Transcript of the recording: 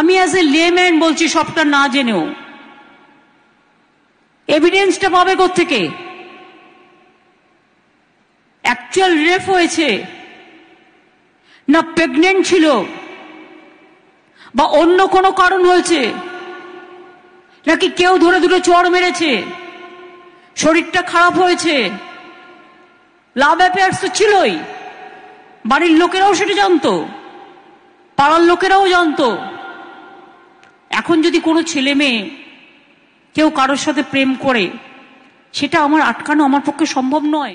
আমি as a layman বলছি সবটা না জেনেও এভিডেন্সটা পাবে থেকে অ্যাকচুয়াল রেপ হয়েছে না প্রেগনেন্ট ছিল বা অন্য কোনো কারণ হয়েছে নাকি কেউ ধরে দুটো চড় মেরেছে শরীরটা খারাপ হয়েছে লাভ অ্যাফেয়ার্স তো ছিলই বাড়ির লোকেরাও সেটা জানতো পাড়ার লোকেরাও জানতো এখন যদি কোনো ছেলে মেয়ে কেউ কারোর সাথে প্রেম করে সেটা আমার আটকানো আমার পক্ষে সম্ভব নয়